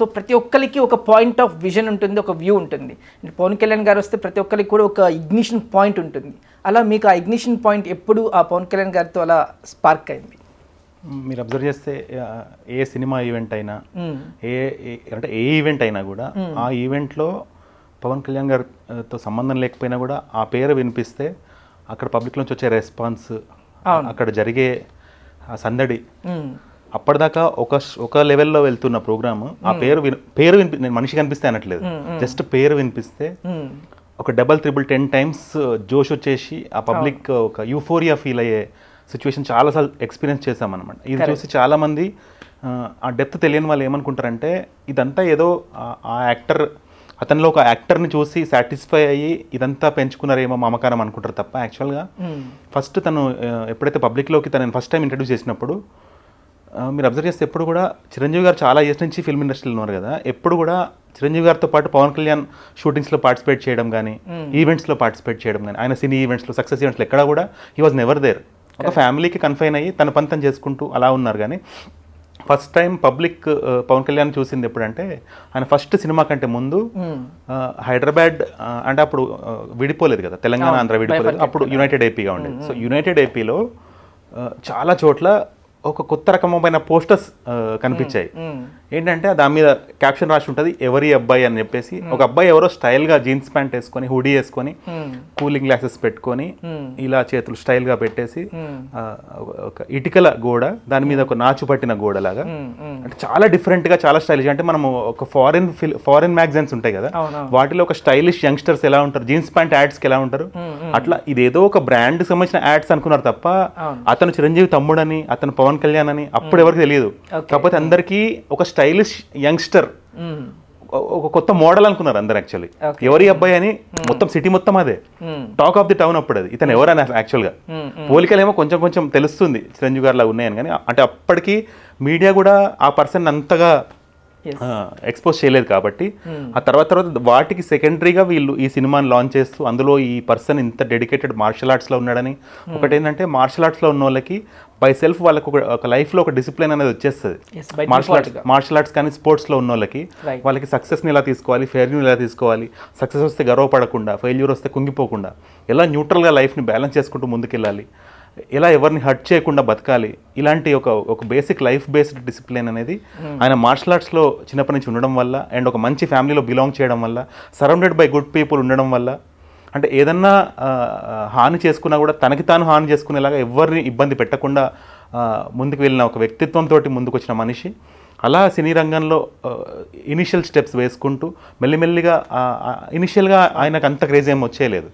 So ప్రతి ఒక్కరికి ఒక పాయింట్ ఆఫ్ విజన్ ఉంటుంది ఒక వ్యూ ఉంటుంది పవన్ కళ్యాణ్ గారు వస్తే ప్రతి ఒక్కరికి కూడా ఒక ఇగ్నిషన్ పాయింట్ ఉంటుంది అలా మీకు ఆ ఇగ్నిషన్ పాయింట్ ఎప్పుడు ఆ పవన్ కళ్యాణ్ గారితో అలా స్పార్క్ అయింది మీరు అబ్జర్వ్ చేస్తే ఏ సినిమా ఈవెంట్ అయినా ఏ అంటే ఏ ఈవెంట్ అయినా కూడా ఆ ఈవెంట్లో పవన్ కళ్యాణ్ గారితో సంబంధం లేకపోయినా కూడా ఆ పేరు వినిపిస్తే అక్కడ పబ్లిక్ నుంచి వచ్చే రెస్పాన్స్ అక్కడ జరిగే సందడి అప్పటిదాకా ఒక ఒక లెవెల్లో వెళ్తున్న ప్రోగ్రామ్ ఆ పేరు పేరు వినిపి మనిషి కనిపిస్తే అనట్లేదు జస్ట్ పేరు వినిపిస్తే ఒక double triple ten times uh, జోష్ వచ్చేసి ఆ పబ్లిక్ ఒక యూఫోరియా ఫీల్ అయ్యే సిచ్యువేషన్ చాలాసార్లు ఎక్స్పీరియన్స్ అనమాట ఇది చూసి చాలామంది ఆ డెప్త్ తెలియని వాళ్ళు ఏమనుకుంటారంటే ఇదంతా ఏదో ఆ యాక్టర్ అతనిలో ఒక యాక్టర్ని చూసి సాటిస్ఫై అయ్యి ఇదంతా పెంచుకున్నారేమో మమకారం అనుకుంటారు తప్ప యాక్చువల్గా ఫస్ట్ తను ఎప్పుడైతే పబ్లిక్లోకి తనని ఫస్ట్ టైం ఇంట్రడ్యూస్ చేసినప్పుడు మీరు అబ్జర్వ్ చేస్తే ఎప్పుడు కూడా చిరంజీవి గారు చాలా ఇయర్స్ నుంచి ఫిల్మ్ ఇండస్ట్రీలో ఉన్నారు కదా ఎప్పుడు కూడా చిరంజీవి గారితో పాటు పవన్ కళ్యాణ్ షూటింగ్స్లో పార్టిసిపేట్ చేయడం కానీ ఈవెంట్స్లో పార్టిసిపేట్ చేయడం కానీ ఆయన సినీ ఈవెంట్స్లో సక్సెస్ ఈవెంట్స్లో ఎక్కడ కూడా హీ వాజ్ నెవర్ దేర్ ఒక ఫ్యామిలీకి కన్ఫైన్ అయ్యి తన పని తను చేసుకుంటూ అలా ఉన్నారు కానీ first time public Pawan Kalyan చూసింది ఎప్పుడంటే ఆయన ఫస్ట్ సినిమా కంటే ముందు hmm. హైదరాబాద్ అంటే అప్పుడు విడిపోలేదు కదా తెలంగాణ ఆంధ్ర విడిపోలేదు అప్పుడు యునైటెడ్ ఏపీగా ఉండేది సో యునైటెడ్ ఏపీలో చాలా చోట్ల ఒక కొత్త రకమైన పోస్టర్స్ కనిపించాయి ఏంటంటే దాని మీద క్యాప్షన్ రాసి ఉంటుంది ఎవరి అబ్బాయి అని చెప్పేసి ఒక అబ్బాయి ఎవరో స్టైల్ గా జీన్స్ ప్యాంట్ వేసుకొని హుడీ వేసుకొని కూలింగ్ గ్లాసెస్ పెట్టుకొని ఇలా చేతులు స్టైల్ గా పెట్టేసి ఒక ఇటుకల గోడ దాని మీద ఒక నాచు పట్టిన గోడ లాగా అంటే చాలా డిఫరెంట్గా చాలా స్టైలిష్ అంటే మనం ఒక ఫారెన్ ఫిల్ ఫారెన్ మ్యాగజైన్స్ ఉంటాయి కదా వాటిలో ఒక స్టైలిష్ యంగ్స్టర్స్ ఎలా ఉంటారు జీన్స్ ప్యాంట్ యాడ్స్ ఎలా ఉంటారు అట్లా ఇదేదో ఒక బ్రాండ్ సంబంధించిన యాడ్స్ అనుకున్నారు తప్ప అతను చిరంజీవి తమ్ముడని అతను పవన్ కళ్యాణ్ అని అప్పుడు ఎవరికి తెలియదు కాకపోతే అందరికీ ఒక స్టైలిష్ యంగ్స్టర్ ఒక కొత్త మోడల్ అనుకున్నారు అందరు యాక్చువల్లీ ఎవరి అబ్బాయి అని మొత్తం సిటీ మొత్తం అదే టాక్ ఆఫ్ ది టౌన్ అప్పుడు అది ఇతను ఎవరని యాక్చువల్గా ఏమో కొంచెం కొంచెం తెలుస్తుంది చిరంజీవి గారిలా ఉన్నాయని కానీ అంటే అప్పటికి మీడియా కూడా ఆ పర్సన్ అంతగా ఎక్స్పోజ్ చేయలేదు కాబట్టి hmm. ఆ తర్వాత తర్వాత వాటికి సెకండరీగా వీళ్ళు ఈ సినిమాని లాంచ్ చేస్తూ అందులో ఈ పర్సన్ ఇంత డెడికేటెడ్ మార్షల్ ఆర్ట్స్లో ఉన్నాడని hmm. ఒకటి ఏంటంటే మార్షల్ ఆర్ట్స్లో ఉన్న వాళ్ళకి బై సెల్ఫ్ వాళ్ళకు ఒక లైఫ్లో ఒక డిసిప్లిన్ అనేది వచ్చేస్తుంది మార్షల్ ఆర్ట్స్ మార్షల్ ఆర్ట్స్ కానీ స్పోర్ట్స్లో ఉన్న వాళ్ళకి వాళ్ళకి సక్సెస్ని ఎలా తీసుకోవాలి ఫెయిర్ని ఎలా తీసుకోవాలి సక్సెస్ వస్తే గర్వపడకుండా ఫెయిల్యూర్ వస్తే కుంగిపోకుండా ఎలా న్యూట్రల్గా లైఫ్ని బ్యాలెన్స్ చేసుకుంటూ ముందుకెళ్ళాలి ఇలా ఎవరిని హర్ట్ చేయకుండా బతకాలి ఇలాంటి ఒక ఒక బేసిక్ లైఫ్ బేస్డ్ డిసిప్లిన్ అనేది ఆయన మార్షల్ ఆర్ట్స్లో చిన్నప్పటి నుంచి ఉండడం వల్ల అండ్ ఒక మంచి ఫ్యామిలీలో బిలాంగ్ చేయడం వల్ల సరౌండెడ్ బై గుడ్ పీపుల్ ఉండడం వల్ల అంటే ఏదన్నా హాని చేసుకున్నా కూడా తనకి తాను హాని చేసుకునేలాగా ఎవరిని ఇబ్బంది పెట్టకుండా ముందుకు వెళ్ళిన ఒక వ్యక్తిత్వంతో ముందుకు వచ్చిన మనిషి అలా సినీ రంగంలో ఇనిషియల్ స్టెప్స్ వేసుకుంటూ మెల్లిమెల్లిగా ఇనిషియల్గా ఆయనకు అంత క్రేజ్ ఏం వచ్చేయలేదు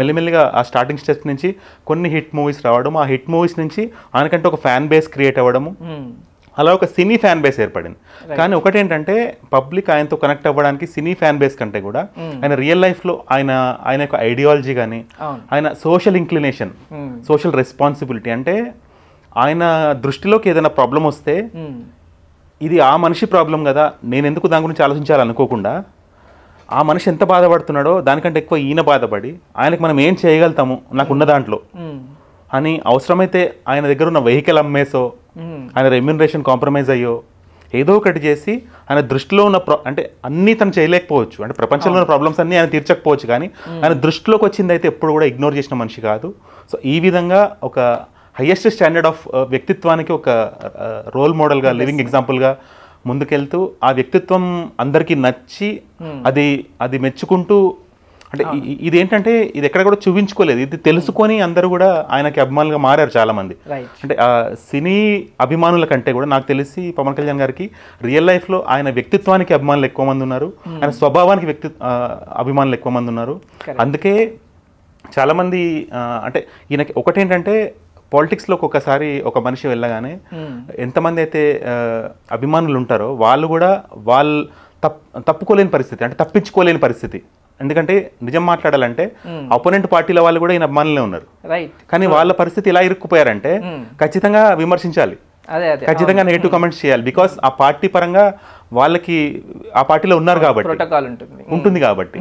మెల్లిమెల్లిగా ఆ స్టార్టింగ్ స్టెప్స్ నుంచి కొన్ని హిట్ మూవీస్ రావడం ఆ హిట్ మూవీస్ నుంచి ఆయనకంటే ఒక ఫ్యాన్ బేస్ క్రియేట్ అవ్వడము అలా ఒక సినీ ఫ్యాన్ బేస్ ఏర్పడింది కానీ ఒకటేంటంటే పబ్లిక్ ఆయనతో కనెక్ట్ అవ్వడానికి సినీ ఫ్యాన్ బేస్ కంటే కూడా ఆయన రియల్ లైఫ్లో ఆయన ఆయన యొక్క ఐడియాలజీ కానీ ఆయన సోషల్ ఇంక్లినేషన్ సోషల్ రెస్పాన్సిబిలిటీ అంటే ఆయన దృష్టిలోకి ఏదైనా ప్రాబ్లం వస్తే ఇది ఆ మనిషి ప్రాబ్లం కదా నేను ఎందుకు దాని గురించి ఆలోచించాలనుకోకుండా ఆ మనిషి ఎంత బాధపడుతున్నాడో దానికంటే ఎక్కువ ఈయన బాధపడి ఆయనకి మనం ఏం చేయగలుగుతాము నాకు ఉన్న దాంట్లో అని అవసరమైతే ఆయన దగ్గర ఉన్న వెహికల్ అమ్మేసో ఆయన రెమ్యునరేషన్ కాంప్రమైజ్ అయ్యో ఏదో ఒకటి చేసి ఆయన దృష్టిలో ఉన్న అంటే అన్నీ తను చేయలేకపోవచ్చు అంటే ప్రపంచంలో ఉన్న ప్రాబ్లమ్స్ అన్నీ ఆయన తీర్చకపోవచ్చు కానీ ఆయన దృష్టిలోకి వచ్చింది అయితే ఎప్పుడు కూడా ఇగ్నోర్ చేసిన మనిషి కాదు సో ఈ విధంగా ఒక హయ్యెస్ట్ స్టాండర్డ్ ఆఫ్ వ్యక్తిత్వానికి ఒక రోల్ మోడల్గా లివింగ్ ఎగ్జాంపుల్గా ముందుకెళ్తూ ఆ వ్యక్తిత్వం అందరికీ నచ్చి hmm. అది అది మెచ్చుకుంటూ అంటే ఇది ఏంటంటే ఇది ఎక్కడ కూడా చూపించుకోలేదు ఇది తెలుసుకొని అందరూ కూడా ఆయనకి అభిమానులుగా మారారు చాలామంది అంటే సినీ అభిమానుల కంటే కూడా నాకు తెలిసి పవన్ కళ్యాణ్ గారికి రియల్ లైఫ్లో ఆయన వ్యక్తిత్వానికి అభిమానులు ఎక్కువ మంది ఉన్నారు hmm. ఆయన స్వభావానికి వ్యక్తి అభిమానులు ఎక్కువ మంది ఉన్నారు అందుకే చాలామంది అంటే ఈయనకి ఒకటేంటంటే పాలిటిక్స్లోకి ఒకసారి ఒక మనిషి వెళ్ళగానే ఎంతమంది అయితే అభిమానులు ఉంటారో వాళ్ళు కూడా వాళ్ళు తప్ తప్పుకోలేని పరిస్థితి అంటే తప్పించుకోలేని పరిస్థితి ఎందుకంటే నిజం మాట్లాడాలంటే అపోనెంట్ పార్టీల వాళ్ళు కూడా ఈయన అభిమానులే ఉన్నారు కానీ వాళ్ళ పరిస్థితి ఎలా ఇరుక్కుపోయారంటే ఖచ్చితంగా విమర్శించాలి ఖచ్చితంగా నెగిటివ్ కమెంట్స్ చేయాలి బికాస్ ఆ పార్టీ పరంగా వాళ్ళకి ఆ పార్టీలో ఉన్నారు కాబట్టి ఉంటుంది కాబట్టి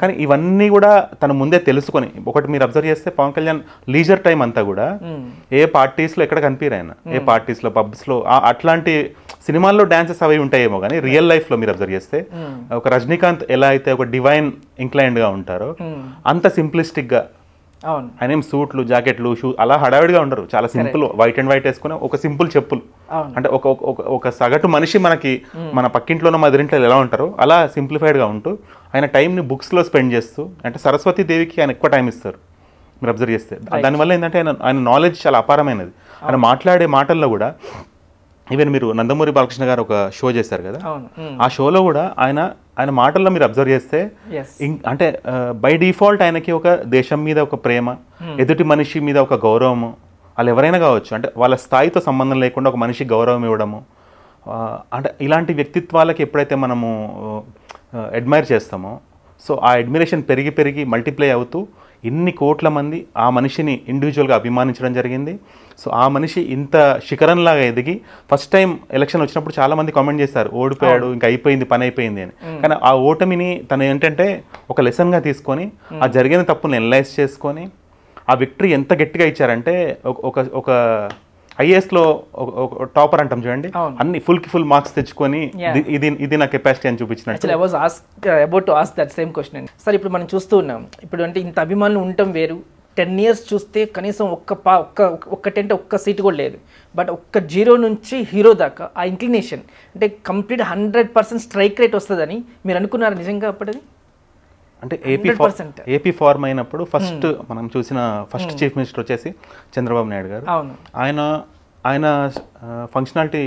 కానీ ఇవన్నీ కూడా తన ముందే తెలుసుకొని ఒకటి మీరు అబ్జర్వ్ చేస్తే పవన్ కళ్యాణ్ లీజర్ టైం అంతా కూడా ఏ పార్టీస్ లో ఎక్కడ కనిపించారు ఆయన ఏ పార్టీస్ లో పబ్స్ లో అట్లాంటి సినిమాల్లో డాన్సెస్ అవి ఉంటాయేమో కానీ రియల్ లైఫ్ లో మీరు అబ్జర్వ్ చేస్తే ఒక రజనీకాంత్ ఎలా అయితే ఒక డివైన్ ఇంక్లైన్డ్ గా ఉంటారో అంత సింప్లిస్టిక్ గా ఆయన ఏం సూట్లు జాకెట్లు షూ అలా హడావిడిగా ఉండరు చాలా సింపుల్ వైట్ అండ్ వైట్ వేసుకుని ఒక సింపుల్ చెప్పులు అంటే ఒక ఒక సగటు మనిషి మనకి మన పక్కింట్లోనో మదిరింట్లో ఎలా ఉంటారో అలా సింప్లిఫైడ్గా ఉంటూ ఆయన టైంని బుక్స్లో స్పెండ్ చేస్తూ అంటే సరస్వతి దేవికి ఆయన ఎక్కువ టైం ఇస్తారు మీరు అబ్జర్వ్ చేస్తే దానివల్ల ఏంటంటే ఆయన ఆయన నాలెడ్జ్ చాలా అపారమైనది ఆయన మాట్లాడే మాటల్లో కూడా ఈవెన్ మీరు నందమూరి బాలకృష్ణ గారు ఒక షో చేశారు కదా ఆ షోలో కూడా ఆయన ఆయన మాటల్లో మీరు అబ్జర్వ్ చేస్తే అంటే బై డిఫాల్ట్ ఆయనకి ఒక దేశం మీద ఒక ప్రేమ ఎదుటి మనిషి మీద ఒక గౌరవము వాళ్ళు ఎవరైనా కావచ్చు అంటే వాళ్ళ స్థాయితో సంబంధం లేకుండా ఒక మనిషి గౌరవం ఇవ్వడము అంటే ఇలాంటి వ్యక్తిత్వాలకి ఎప్పుడైతే మనము అడ్మైర్ చేస్తామో సో ఆ అడ్మిరేషన్ పెరిగి పెరిగి మల్టిప్లై అవుతూ ఇన్ని కోట్ల మంది ఆ మనిషిని ఇండివిజువల్గా అభిమానించడం జరిగింది సో ఆ మనిషి ఇంత శిఖరంలాగా ఎదిగి ఫస్ట్ టైం ఎలక్షన్ వచ్చినప్పుడు చాలామంది కామెంట్ చేశారు ఓడిపోయాడు ఇంకా అయిపోయింది పని అయిపోయింది అని కానీ ఆ ఓటమిని తను ఏంటంటే ఒక లెసన్గా తీసుకొని ఆ జరిగిన తప్పుని ఎనలైజ్ చేసుకొని ఆ విక్టరీ ఎంత గట్టిగా ఇచ్చారంటే ఒక ఒక ఐఏఎస్లో టాపర్ అంటాం చూడండి అన్ని ఫుల్ కి ఫుల్ మార్క్స్ తెచ్చుకొని ఇది ఇది నా కెపాసిటీ అని చూపించినట్టు I was ask about to ask that same question sir ఇప్పుడు మనం చూస్తూ ఉన్నాం ఇప్పుడు అంటే ఇంత అభిమానులు ఉండటం వేరు టెన్ ఇయర్స్ చూస్తే కనీసం ఒక్క పా ఒక్క ఒక్కటంటే ఒక్క సీట్ కూడా లేదు బట్ ఒక్క జీరో నుంచి హీరో దాకా ఆ ఇంక్లినేషన్ అంటే complete hundred percent strike rate వస్తుందని మీరు అనుకున్నారు నిజంగా అప్పటిది అంటే ఏపీ ఏపీ ఫార్మ్ అయినప్పుడు ఫస్ట్ మనం చూసిన ఫస్ట్ చీఫ్ మినిస్టర్ వచ్చేసి చంద్రబాబు నాయుడు గారు ఆయన ఆయన ఫంక్షనాలిటీ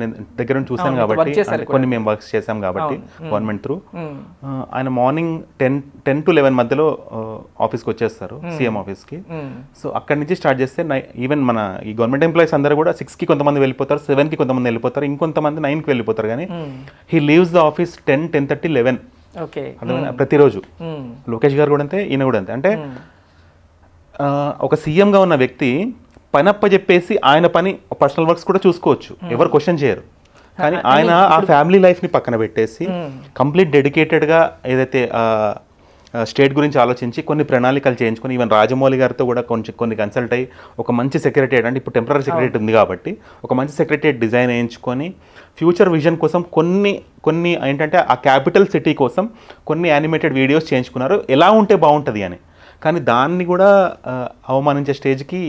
నేను దగ్గర చూసాను కాబట్టి కొన్ని మేము వర్క్స్ చేసాం కాబట్టి గవర్నమెంట్ త్రూ ఆయన morning ten ten to eleven మధ్యలో ఆఫీస్కి వచ్చేస్తారు సీఎం ఆఫీస్కి సో అక్కడి నుంచి స్టార్ట్ చేస్తే ఈవెన్ మన ఈ గవర్నమెంట్ ఎంప్లాయీస్ అందరూ కూడా సిక్స్కి కొంతమంది వెళ్ళిపోతారు సెవెన్కి కొంతమంది వెళ్ళిపోతారు ఇంకొంతమంది నైన్కి వెళ్ళిపోతారు కానీ he leaves the office ten ten thirty eleven ప్రతిరోజు లోకేష్ గారు కూడా అంతే ఈయన కూడా అంతే అంటే ఒక సీఎంగా ఉన్న వ్యక్తి పనప్ప చెప్పేసి ఆయన పని పర్సనల్ వర్క్స్ కూడా చూసుకోవచ్చు ఎవరు క్వశ్చన్ చేయరు కానీ ఆయన ఆ ఫ్యామిలీ లైఫ్ని పక్కన పెట్టేసి కంప్లీట్ డెడికేటెడ్గా ఏదైతే స్టేట్ గురించి ఆలోచించి కొన్ని ప్రణాళికలు చేయించుకొని ఈవెన్ రాజమౌళి గారితో కూడా కొంచెం కొన్ని కన్సల్ట్ అయ్యి ఒక మంచి సెక్రటరియట్ అంటే ఇప్పుడు టెంపరీ సెక్రటరియట్ ఉంది కాబట్టి ఒక మంచి సెక్రటరియట్ డిజైన్ వేయించుకొని ఫ్యూచర్ విజన్ కోసం కొన్ని కొన్ని ఏంటంటే ఆ క్యాపిటల్ సిటీ కోసం కొన్ని యానిమేటెడ్ వీడియోస్ చేయించుకున్నారు ఎలా ఉంటే బాగుంటుంది అని కానీ దాన్ని కూడా అవమానించే స్టేజ్కి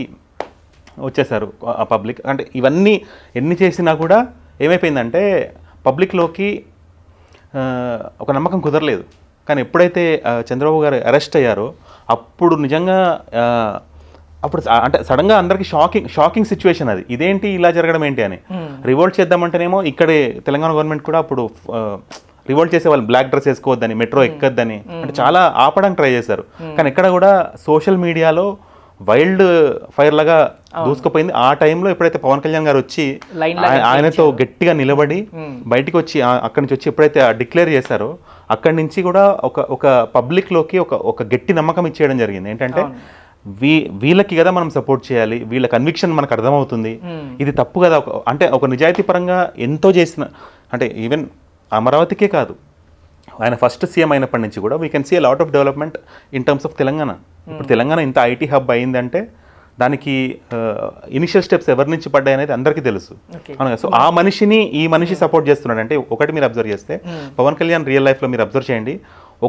వచ్చేసారు ఆ పబ్లిక్ అంటే ఇవన్నీ ఎన్ని చేసినా కూడా ఏమైపోయిందంటే పబ్లిక్లోకి ఒక నమ్మకం కుదరలేదు కానీ ఎప్పుడైతే చంద్రబాబు గారు అరెస్ట్ అయ్యారో అప్పుడు నిజంగా అప్పుడు అంటే సడన్గా అందరికీ షాకింగ్ షాకింగ్ సిచ్యువేషన్ అది ఇదేంటి ఇలా జరగడం ఏంటి అని hmm. రివోల్ట్ చేద్దామంటేనేమో ఇక్కడే తెలంగాణ గవర్నమెంట్ కూడా అప్పుడు రివోల్ట్ చేసే వాళ్ళు బ్లాక్ డ్రెస్ వేసుకోవద్దని మెట్రో hmm. ఎక్కొద్దని hmm. అంటే చాలా ఆపడానికి ట్రై చేశారు కానీ ఎక్కడ కూడా సోషల్ మీడియాలో వైల్డ్ ఫైర్ లాగా దూసుకుపోయింది ఆ టైంలో ఎప్పుడైతే పవన్ కళ్యాణ్ గారు వచ్చి ఆయనతో గట్టిగా నిలబడి బయటకు వచ్చి అక్కడి నుంచి వచ్చి ఎప్పుడైతే డిక్లేర్ చేశారో అక్కడి నుంచి కూడా ఒక ఒక పబ్లిక్ లోకి ఒక ఒక గట్టి నమ్మకం ఇచ్చేయడం జరిగింది ఏంటంటే వీ వీళ్ళకి కదా మనం సపోర్ట్ చేయాలి వీళ్ళ కన్విక్షన్ మనకు అర్థమవుతుంది ఇది తప్పు కదా అంటే ఒక నిజాయితీ పరంగా ఎంతో చేసిన అంటే ఈవెన్ అమరావతికే కాదు ఆయన ఫస్ట్ సీఎం అయినప్పటి నుంచి కూడా we can see lot of development in terms of Telangana ఇప్పుడు తెలంగాణ ఇంత ఐటీ హబ్ అయిందంటే దానికి ఇనిషియల్ స్టెప్స్ ఎవరి నుంచి పడ్డాయి అనేది అందరికీ తెలుసు సో ఆ మనిషిని ఈ మనిషి సపోర్ట్ చేస్తున్నాడు అంటే ఒకటి మీరు అబ్జర్వ్ చేస్తే పవన్ కళ్యాణ్ రియల్ లైఫ్లో మీరు అబ్జర్వ్ చేయండి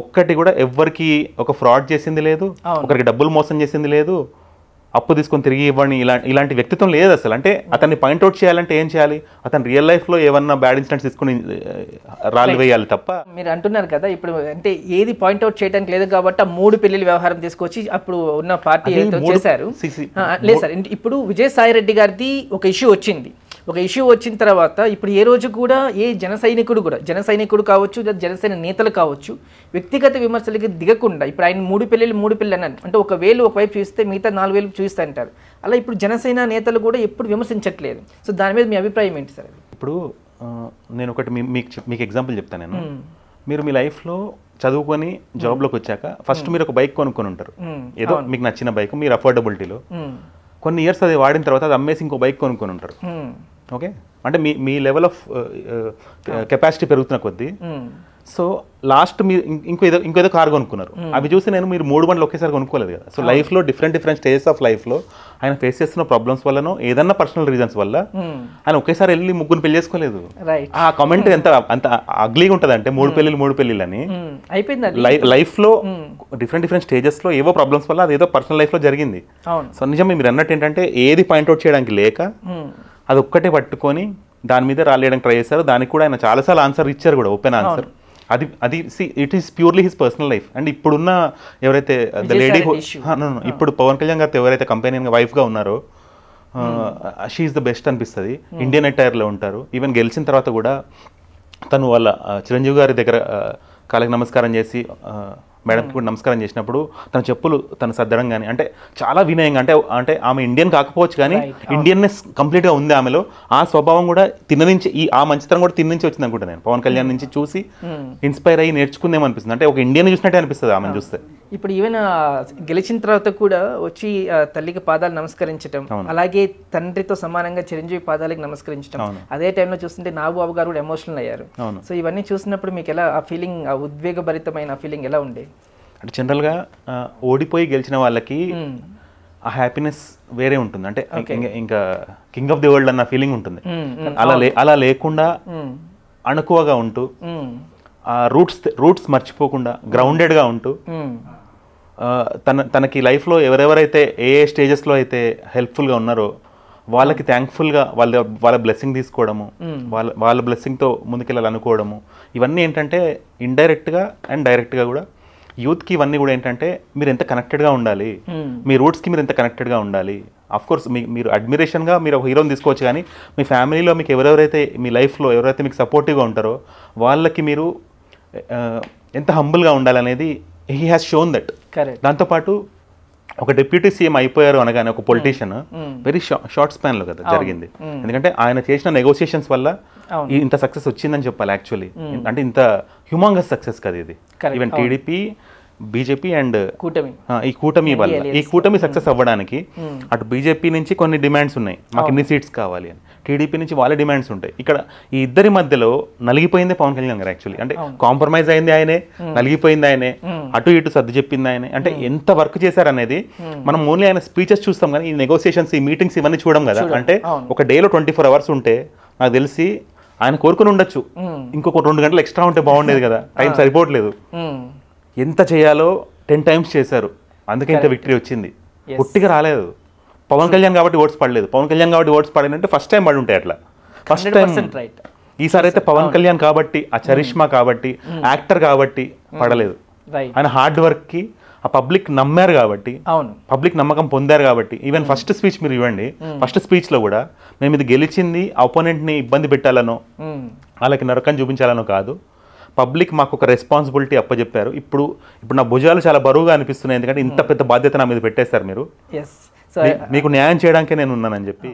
ఒక్కటి కూడా ఎవరికి ఒక ఫ్రాడ్ చేసింది లేదు ఒకరికి డబ్బులు మోసం చేసింది లేదు అప్పు తీసుకొని తిరిగి ఇవ్వని ఇలా ఇలాంటి వ్యక్తిత్వం లేదు అసలు అంటే అతన్ని పాయింట్అవుట్ చేయాలంటే ఏం చేయాలి అతను రియల్ లైఫ్లో ఏమన్నా బ్యాడ్ ఇన్సిడెంట్స్ తీసుకుని రాళ్ళు వేయాలి తప్ప మీరు అంటున్నారు కదా ఇప్పుడు అంటే ఏది పాయింట్అవుట్ చేయడానికి లేదు కాబట్టి ఆ మూడు పెళ్లి వ్యవహారం తీసుకొచ్చి అప్పుడు ఉన్న పార్టీ చేశారు లేదు సార్ ఇప్పుడు విజయసాయి రెడ్డి గారిది ఒక ఇష్యూ వచ్చింది ఒక ఇష్యూ వచ్చిన తర్వాత ఇప్పుడు ఏ రోజు కూడా ఏ జన సైనికుడు కూడా జన సైనికుడు కావచ్చు లేదా జనసేన నేతలు కావచ్చు వ్యక్తిగత విమర్శలకి దిగకుండా ఇప్పుడు ఆయన మూడు పిల్లలు మూడు పిల్లలు అన్నారు అంటే ఒక వేలు ఒకవైపు చూస్తే మిగతా నాలుగు వేలు చూస్తే అంటారు అలా ఇప్పుడు జనసేన నేతలు కూడా ఎప్పుడు విమర్శించట్లేదు సో దాని మీద మీ అభిప్రాయం ఏంటి సార్ ఇప్పుడు నేను ఒకటి మీకు మీకు ఎగ్జాంపుల్ చెప్తాను నేను మీరు మీ లైఫ్లో చదువుకొని జాబ్లోకి వచ్చాక ఫస్ట్ మీరు ఒక బైక్ కొనుక్కొని ఉంటారు ఏదో మీకు నచ్చిన బైక్ మీరు అఫోర్డబిలిటీలో కొన్ని ఇయర్స్ అది వాడిన తర్వాత అది అమ్మేసి ఇంకో బైక్ కొనుక్కొని ఉంటారు ఓకే అంటే మీ మీ లెవెల్ ఆఫ్ కెపాసిటీ పెరుగుతున్న కొద్దీ hmm. సో లాస్ట్ మీరు ఇంకేదో ఇంకేదో కార్ కొనుక్కున్నారు hmm. అవి చూసి నేను మీరు మూడు బండ్లు ఒకేసారి కొనుక్కోలేదు కదా సో లైఫ్లో డిఫరెంట్ డిఫరెంట్ స్టేజెస్ ఆఫ్ లైఫ్లో ఆయన ఫేస్ చేస్తున్న ప్రాబ్లమ్స్ వల్లనో ఏదన్నా పర్సనల్ రీజన్స్ వల్ల hmm. ఆయన ఒకేసారి వెళ్ళి ముగ్గురు పెళ్లి చేసుకోలేదు ఆ కామెంట్ ఎంత అంత అగ్లీగా ఉంటుంది అంటే మూడు పెళ్ళిలు మూడు పెళ్ళిళ్ళు అని లైఫ్లో డిఫరెంట్ డిఫరెంట్ స్టేజెస్లో ఏవో ప్రాబ్లమ్స్ వల్ల అదేదో పర్సనల్ లైఫ్లో జరిగింది సో నిజమే మీరు అన్నట్టు ఏంటంటే ఏది పాయింట్అవుట్ చేయడానికి లేక అది ఒక్కటే పట్టుకొని దాని మీద రాలేయడానికి ట్రై చేశారు దానికి కూడా ఆయన చాలాసార్లు ఆన్సర్ ఇచ్చారు కూడా ఓపెన్ ఆన్సర్ అది అది see it is purely his personal life and ఇప్పుడున్న ఎవరైతే ద uh, లేడీ ఇప్పుడు పవన్ కళ్యాణ్ గారితో ఎవరైతే కంపెనీ వైఫ్గా ఉన్నారో షీఈ్ ద బెస్ట్ అనిపిస్తుంది ఇండియన్ ఎటైర్లో ఉంటారు ఈవెన్ గెలిచిన తర్వాత కూడా తను వాళ్ళ చిరంజీవి గారి దగ్గర కాళ్ళకి నమస్కారం చేసి మేడంకి కూడా నమస్కారం చేసినప్పుడు తన చెప్పులు తను సర్దడం కానీ అంటే చాలా వినయంగా అంటే అంటే ఆమె ఇండియన్ కాకపోవచ్చు కానీ ఇండియన్నెస్ కంప్లీట్గా ఉంది ఆమెలో ఆ స్వభావం కూడా తిన్న నుంచి ఈ ఆ మంచితనం కూడా తిన్న నుంచి వచ్చింది అనుకుంటా నేను పవన్ కళ్యాణ్ hmm. నుంచి చూసి hmm. ఇన్స్పైర్ అయ్యి అనిపిస్తుంది అంటే ఒక ఇండియన్ చూసినట్టే అనిపిస్తుంది ఆమెను చూస్తే ఇప్పుడు ఈవెన్ గెలిచిన తర్వాత కూడా వచ్చి తల్లికి పాదాలు నమస్కరించడం అలాగే తండ్రితో సమానంగా చిరంజీవి పాదాలకు నమస్కరించడం అదే టైంలో చూస్తుంటే నాగబాబు గారు కూడా ఎమోషనల్ అయ్యారు సో ఇవన్నీ చూసినప్పుడు మీకు ఎలా ఆ ఫీలింగ్ ఆ ఉద్వేగభరితమైన ఫీలింగ్ ఎలా ఉండే అంటే జనరల్గా ఓడిపోయి గెలిచిన వాళ్ళకి ఆ హ్యాపీనెస్ వేరే ఉంటుంది అంటే ఇంకా కింగ్ ఆఫ్ ది వరల్డ్ అన్న ఫీలింగ్ ఉంటుంది అలా అలా లేకుండా అణుకువగా ఉంటూ ఆ రూట్స్ రూట్స్ మర్చిపోకుండా గ్రౌండెడ్గా ఉంటూ తన తనకి లైఫ్లో ఎవరెవరైతే ఏ ఏ స్టేజెస్లో అయితే హెల్ప్ఫుల్గా ఉన్నారో వాళ్ళకి థ్యాంక్ఫుల్గా వాళ్ళ వాళ్ళ బ్లెస్సింగ్ తీసుకోవడము వాళ్ళ వాళ్ళ బ్లెస్సింగ్తో ముందుకెళ్ళాలనుకోవడము ఇవన్నీ ఏంటంటే ఇండైరెక్ట్గా అండ్ డైరెక్ట్గా కూడా యూత్కి ఇవన్నీ కూడా ఏంటంటే మీరు ఎంత కనెక్టెడ్గా ఉండాలి మీ రూట్స్కి మీరు ఎంత కనెక్టెడ్గా ఉండాలి అఫ్ కోర్స్ మీ మీరు అడ్మిరేషన్గా మీరు ఒక హీరోని తీసుకోవచ్చు కానీ మీ ఫ్యామిలీలో మీకు ఎవరెవరైతే మీ లైఫ్లో ఎవరైతే మీకు సపోర్టివ్గా ఉంటారో వాళ్ళకి మీరు ఎంత హంబుల్గా అనేది హీ హ్యాస్ షోన్ దట్ దాంతోపాటు ఒక డిప్యూటీ సీఎం అయిపోయారు అనగానే ఒక పొలిటీషియన్ వెరీ షార్ట్ స్పాన్ లో కదా జరిగింది ఎందుకంటే ఆయన చేసిన నెగోసియేషన్స్ వల్ల ఇంత సక్సెస్ వచ్చిందని చెప్పాలి యాక్చువల్లీ అంటే ఇంత హ్యూమాంగస్ సక్సెస్ కదా ఇది ఈవెన్ టీడీపీ బీజేపీ అండ్ కూటమి ఈ కూటమి వల్ల ఈ కూటమి సక్సెస్ hmm. అవ్వడానికి hmm. అటు బీజేపీ నుంచి కొన్ని డిమాండ్స్ ఉన్నాయి మాకు ఎన్ని సీట్స్ oh. కావాలి అని టీడీపీ నుంచి వాళ్ళ డిమాండ్స్ ఉంటాయి ఇక్కడ ఈ ఇద్దరి మధ్యలో నలిగిపోయింది పవన్ కళ్యాణ్ గారు యాక్చువల్లీ అంటే కాంప్రమైజ్ అయింది ఆయనే hmm. నలిగిపోయింది ఆయనే అటు ఇటు సర్ది చెప్పింది ఆయనే అంటే ఎంత వర్క్ చేశారనేది మనం ఓన్లీ ఆయన స్పీచెస్ చూస్తాం కానీ ఈ నెగోసియేషన్స్ ఈ మీటింగ్స్ ఇవన్నీ చూడం కదా అంటే ఒక డేలో ట్వంటీ ఫోర్ అవర్స్ ఉంటే నాకు తెలిసి ఆయన కోరుకుని ఉండొచ్చు ఇంకొక రెండు గంటలు ఎక్స్ట్రా ఉంటే బాగుండేది కదా టైం ah. సరిపోవట్లేదు ఎంత చేయాలో టెన్ టైమ్స్ చేశారు అందుకే ఇంత విక్టరీ వచ్చింది ఒట్టిగా రాలేదు పవన్ కళ్యాణ్ కాబట్టి ఓట్స్ పడలేదు పవన్ కళ్యాణ్ కాబట్టి ఓట్స్ పడినంటే ఫస్ట్ టైం పడి ఉంటాయి అట్లా ఫస్ట్ టైం ఈసారి అయితే పవన్ కళ్యాణ్ కాబట్టి ఆ చరిష్మా hmm. కాబట్టి hmm. యాక్టర్ కాబట్టి hmm. పడలేదు ఆయన హార్డ్ వర్క్కి ఆ పబ్లిక్ నమ్మారు కాబట్టి అవును పబ్లిక్ నమ్మకం పొందారు కాబట్టి ఈవెన్ ఫస్ట్ స్పీచ్ మీరు ఇవ్వండి ఫస్ట్ స్పీచ్లో కూడా మేము ఇది గెలిచింది అపోనెంట్ని ఇబ్బంది పెట్టాలనో వాళ్ళకి నరకం చూపించాలనో కాదు పబ్లిక్ మాకు ఒక రెస్పాన్సిబిలిటీ అప్పచెప్పారు ఇప్పుడు ఇప్పుడు నా భుజాలు చాలా బరువుగా అనిపిస్తున్నాయి ఎందుకంటే ఇంత hmm. పెద్ద బాధ్యత నా మీద పెట్టేస్తారు మీరు మీకు న్యాయం చేయడానికే నేను ఉన్నానని చెప్పి